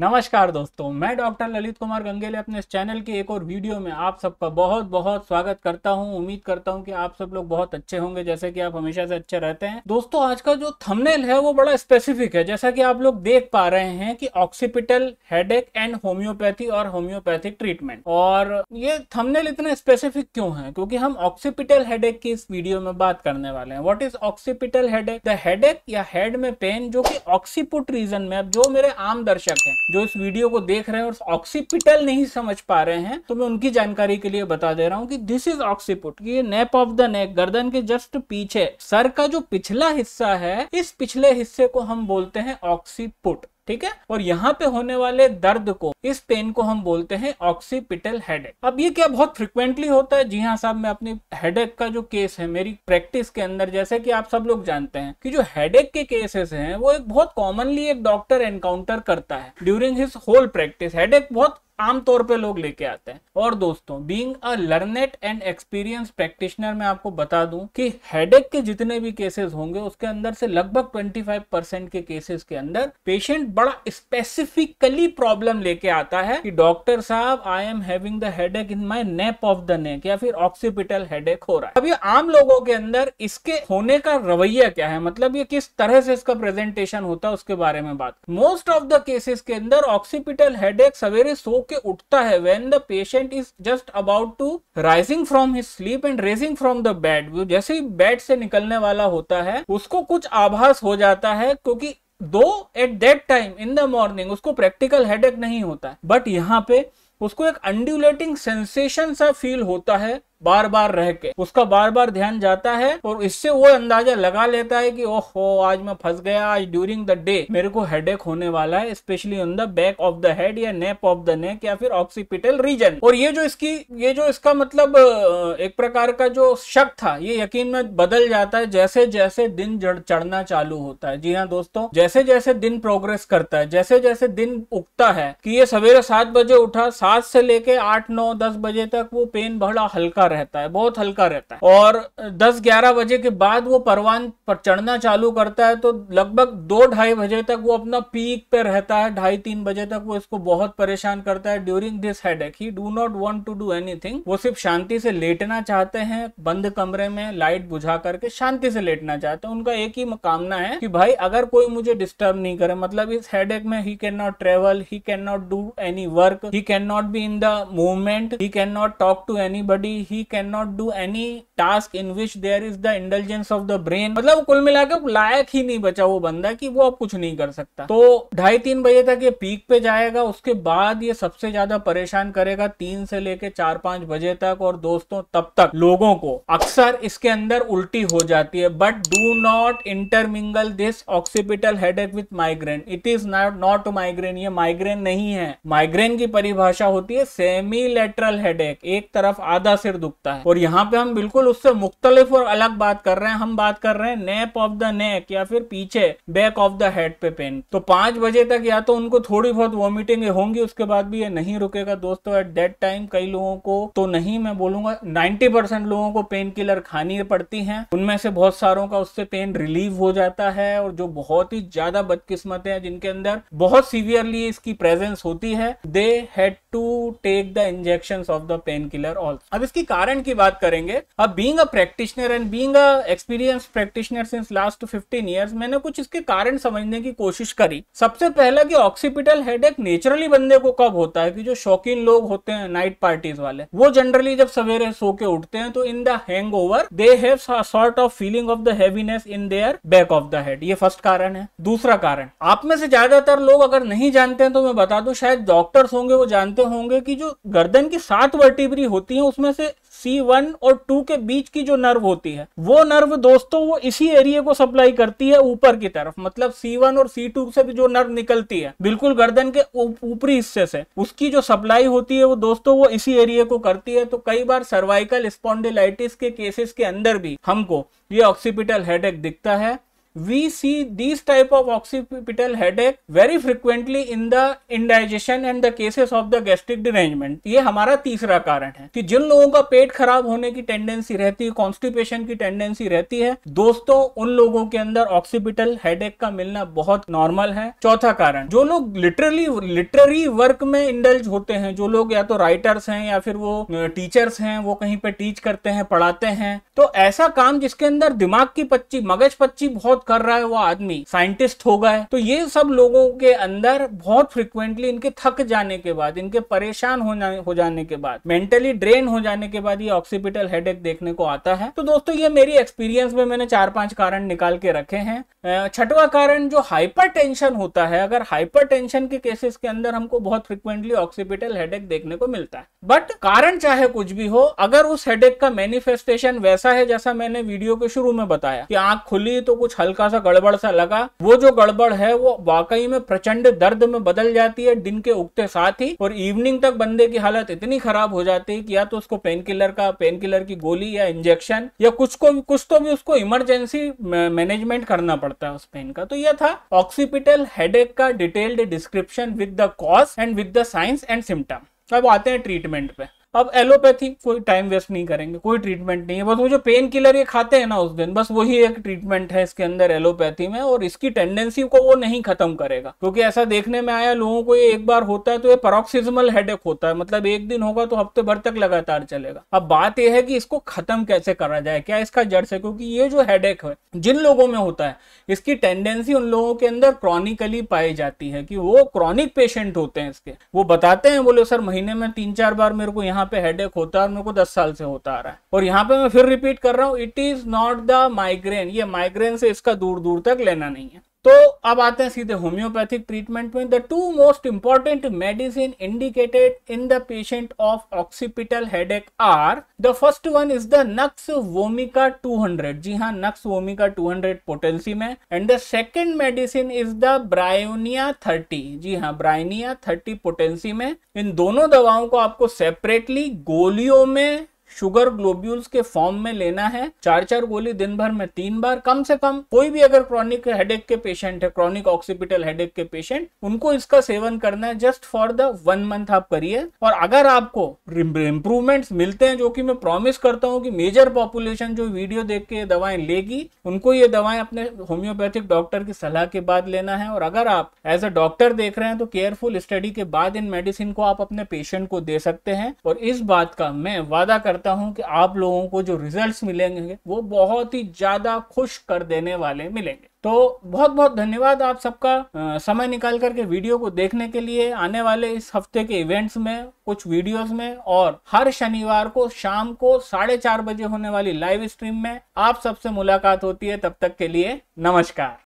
नमस्कार दोस्तों मैं डॉक्टर ललित कुमार गंगेले अपने इस चैनल के एक और वीडियो में आप सबका बहुत बहुत स्वागत करता हूं उम्मीद करता हूं कि आप सब लोग बहुत अच्छे होंगे जैसे कि आप हमेशा से अच्छे रहते हैं दोस्तों आज का जो थंबनेल है वो बड़ा स्पेसिफिक है जैसा कि आप लोग देख पा रहे हैं कि ऑक्सीपिटल हेड एंड होम्योपैथी और होम्योपैथिक ट्रीटमेंट और ये थमनेल इतना स्पेसिफिक क्यों है क्योंकि हम ऑक्सीपिटल हेड की इस वीडियो में बात करने वाले हैं what is occipital head the या हेड में पेन जो की ऑक्सीपुट रीजन में जो मेरे आम दर्शक है जो इस वीडियो को देख रहे हैं और ऑक्सीपिटल नहीं समझ पा रहे हैं तो मैं उनकी जानकारी के लिए बता दे रहा हूँ कि दिस इज ऑक्सीपुट ये नेप ऑफ द नेक गर्दन के जस्ट पीछे सर का जो पिछला हिस्सा है इस पिछले हिस्से को हम बोलते हैं ऑक्सीपुट ठीक है और यहाँ पे होने वाले दर्द को इस पेन को हम बोलते हैं ऑक्सीपिटल हेडेक अब ये क्या बहुत फ्रिक्वेंटली होता है जी हाँ साहब मैं अपनी हेडेक का जो केस है मेरी प्रैक्टिस के अंदर जैसे कि आप सब लोग जानते हैं कि जो हेडेक के केसेस हैं वो एक बहुत कॉमनली एक डॉक्टर एनकाउंटर करता है during his whole practice headache बहुत आमतौर पे लोग लेके आते हैं और दोस्तों being a learned and experience practitioner मैं आपको बता दूं कि हेडेक के जितने भी केसेस होंगे उसके अंदर से लगभग 25 परसेंट के केसेस के अंदर पेशेंट बड़ा स्पेसिफिकली प्रॉब्लम लेके आता है कि डॉक्टर साहब I am having the headache in my nape of the neck या फिर ऑक्सीपिटल हेडेक हो रहा है अब ये आम लोगों के अंदर इसके होने का रवैया क्या है मतलब ये किस तरह से इसका प्रेजेंटेशन होता है उसके बारे में बात मोस्ट ऑफ द केसेस के अंदर ऑक्सीपिटल हेडेक सवेरे सो होके उठता है when the patient is just about to rising from his sleep and raising from the bed जैसे ही बेड से निकलने वाला होता है उसको कुछ आभास हो जाता है क्योंकि though at that time in the morning उसको प्रैक्टिकल हेडेक नहीं होता बट यहाँ पे उसको एक अंड्यूलेटिंग सेंसेशन सा फील होता है बार बार रह के उसका बार बार ध्यान जाता है और इससे वो अंदाजा लगा लेता है कि ओह आज मैं फंस गया आज ड्यूरिंग द डे मेरे को हेड होने वाला है specially on the back of the head या नेप ऑफ द नेक या फिर ऑक्सीपिटल रीजन और ये जो इसकी ये जो इसका मतलब एक प्रकार का जो शक था ये यकीन में बदल जाता है जैसे जैसे दिन चढ़ना चालू होता है जी हाँ दोस्तों जैसे जैसे दिन प्रोग्रेस करता है जैसे जैसे दिन उगता है कि ये सवेरे सात बजे उठा सात से लेके आठ नौ दस बजे तक वो पेन बड़ा हल्का हल्का रहता है बहुत हल्का रहता है और 10-11 बजे के बाद वो परवान पर चढ़ना चालू करता है तो लगभग दो ढाई बजे तक वो अपना पीक पे रहता है ढाई तीन बजे तक वो इसको बहुत परेशान करता है during this headache he do not want to do any वो सिर्फ शांति से लेटना चाहते हैं बंद कमरे में लाइट बुझा करके शांति से लेटना चाहते हैं उनका एक ही कामना है कि भाई अगर कोई मुझे डिस्टर्ब नहीं करे मतलब इस हेड में he can not travel he can not do any work he can not be in the movement he can not talk to anybody he can not do any task in which there is the intelligence of the brain मतलब कुल मिला के लायक ही नहीं बचा वो बंदा कि वो अब कुछ नहीं कर सकता तो ढाई तीन बजे तक ये पीक पे जाएगा उसके बाद ये सबसे ज्यादा परेशान करेगा तीन से लेके चार पांच बजे तक और दोस्तों तब तक लोगों को अक्सर इसके अंदर उल्टी हो जाती है but do not intermingle this occipital head with migraine it is not not migraine ये माइग्रेन नहीं है माइग्रेन की परिभाषा होती है सेमी लेटरल हेडेक एक तरफ आधा सिर दुखता है और यहाँ पे हम बिल्कुल उससे मुख्तलिफ और अलग बात कर रहे हैं हम बात कर रहे हैं नेप ऑफ द नेक या फिर पीछे बैक ऑफ द हेड पे पेन तो पांच बजे तक या तो उनको थोड़ी बहुत वॉमिटिंग होंगी उसके बाद भी ये नहीं रुकेगा दोस्तों एट दैट टाइम कई लोगों को तो नहीं मैं बोलूंगा नाइन्टी लोगों को पेन किलर खानी पड़ती है उनमें से बहुत सारों का उससे पेन रिलीव हो जाता है और जो बहुत ही ज्यादा बदकिस्मत है जिनके अंदर बहुत सीवियरली इसकी प्रेजेंस होती है they had to take the injection of the painkiller all अब इसकी कारण की बात करेंगे अब being a practitioner and being a experience practitioner since last 15 years मैंने कुछ इसके कारण समझने की कोशिश करी सबसे पहला कि ऑक्सीपिटल हेडेक नेचुरली बंदे को कब होता है कि जो शौकीन लोग होते हैं नाइट पार्टीज वाले वो जनरली जब सवेरे सो के उठते हैं तो in the hangover they have sort of feeling of the heaviness in their back of the head ये फर्स्ट कारण है दूसरा कारण आप में से ज्यादातर लोग अगर नहीं जानते हैं तो मैं बता दूं शायद डॉक्टर्स होंगे वो जानते होंगे कि जो गर्दन की सात वर्टिब्री होती है उसमें से सी वन और टू के बीच की जो नर्व होती है वो नर्व दोस्तों वो इसी एरिया को सप्लाई करती है ऊपर की तरफ मतलब सी वन और सी टू से भी जो नर्व निकलती है बिल्कुल गर्दन के ऊपरी हिस्से से उसकी जो सप्लाई होती है वो दोस्तों वो इसी एरिया को करती है तो कई बार सर्वाइकल स्पॉन्डिलाइटिस के केसेस के अंदर भी हमको ये ऑक्सीपिटल हेडेक दिखता है we see these type of occipital headache very frequently in the indigestion and the cases of the gastric derangement ये हमारा तीसरा कारण है कि जिन लोगों का पेट खराब होने की टेंडेंसी रहती है कॉन्स्टिपेशन की टेंडेंसी रहती है दोस्तों उन लोगों के अंदर ऑक्सीपिटल हेडेक का मिलना बहुत नॉर्मल है चौथा कारण जो लोग लिटरली लिटररी वर्क में इंडल्ज होते हैं जो लोग या तो राइटर्स हैं या फिर वो टीचर्स हैं वो कहीं पे टीच करते हैं पढ़ाते हैं तो ऐसा काम जिसके अंदर दिमाग की पच्ची मगज पच्ची बहुत कर रहा है वो आदमी साइंटिस्ट हो गए तो ये सब लोगों के अंदर बहुत फ्रिक्वेंटली इनके थक जाने के बाद इनके परेशान हो, जाने, हो जाने के बाद मेंटली ड्रेन हो जाने के बाद ये ऑक्सीपिटल हेड देखने को आता है तो दोस्तों ये मेरी एक्सपीरियंस में मैंने चार पांच कारण निकाल के रखे हैं छठवा कारण जो हाइपर होता है अगर हाइपर के केसेस के अंदर हमको बहुत फ्रिक्वेंटली ऑक्सीपिटल हेड देखने को मिलता है बट कारण चाहे कुछ भी हो अगर उस हेड का मैनिफेस्टेशन वैसा है जैसा मैंने वीडियो के शुरू में बताया कि आंख खुली तो कुछ हल्का हल्का सा गड़बड़ सा लगा वो जो गड़बड़ है वो वाकई में प्रचंड दर्द में बदल जाती है दिन के उगते साथ ही और इवनिंग तक बंदे की हालत इतनी खराब हो जाती है कि या तो उसको पेन किलर का पेन किलर की गोली या इंजेक्शन या कुछ को कुछ तो भी उसको इमरजेंसी मैनेजमेंट करना पड़ता है उस पेन का तो यह था ऑक्सीपिटल हेडेक का detailed description with the cause and with the science and symptom अब आते हैं ट्रीटमेंट पे अब एलोपैथी कोई टाइम वेस्ट नहीं करेंगे कोई ट्रीटमेंट नहीं है बस वो जो पेन किलर ये खाते हैं ना उस दिन बस वही एक ट्रीटमेंट है इसके अंदर एलोपैथी में और इसकी टेंडेंसी को वो नहीं खत्म करेगा क्योंकि ऐसा देखने में आया लोगों को ये एक बार होता है तो ये परोक्सीजमल हेडेक होता है मतलब एक दिन होगा तो हफ्ते भर तक लगातार चलेगा अब बात यह है कि इसको खत्म कैसे करा जाए क्या इसका जड़ से क्योंकि ये जो हेडेक है जिन लोगों में होता है इसकी टेंडेंसी उन लोगों के अंदर क्रॉनिकली पाई जाती है कि वो क्रॉनिक पेशेंट होते हैं इसके वो बताते हैं बोले सर महीने में तीन चार बार मेरे को यहाँ यहाँ पे हेडेक होता है और मेरे को दस साल से होता आ रहा है और यहाँ पे मैं फिर रिपीट कर रहा हूँ it is not the migraine ये माइग्रेन से इसका दूर दूर तक लेना नहीं है अब आते हैं सीधे होम्योपैथिक ट्रीटमेंट में the two most important medicine indicated in the patient of occipital headache are the first one is the nux vomica 200 जी हाँ नक्स वोमिका 200 हंड्रेड पोटेंसी में and the second medicine is the bryonia 30 जी हाँ bryonia 30 potency में इन दोनों दवाओं को आपको सेपरेटली गोलियों में शुगर ग्लोब्यूल्स के फॉर्म में लेना है चार चार गोली दिन भर में तीन बार कम से कम कोई भी अगर क्रॉनिक हेडेक के पेशेंट है क्रॉनिक ऑक्सीपिटल हेडेक के पेशेंट उनको इसका सेवन करना है just for the one month आप करिए और अगर आपको इंप्रूवमेंट्स मिलते हैं जो कि मैं प्रॉमिस करता हूँ कि मेजर पॉपुलेशन जो वीडियो देख के दवाएं लेगी उनको ये दवाएं अपने होम्योपैथिक डॉक्टर की सलाह के बाद लेना है और अगर आप एज अ डॉक्टर देख रहे हैं तो केयरफुल स्टडी के बाद इन मेडिसिन को आप अपने पेशेंट को दे सकते हैं और इस बात का मैं वादा कर करता हूं कि आप लोगों को जो रिजल्ट्स मिलेंगे वो बहुत ही ज़्यादा खुश कर देने वाले मिलेंगे तो बहुत बहुत धन्यवाद आप सबका समय निकाल करके वीडियो को देखने के लिए आने वाले इस हफ्ते के इवेंट्स में कुछ वीडियोस में और हर शनिवार को शाम को साढ़े चार बजे होने वाली लाइव स्ट्रीम में आप सबसे मुलाकात होती है तब तक के लिए नमस्कार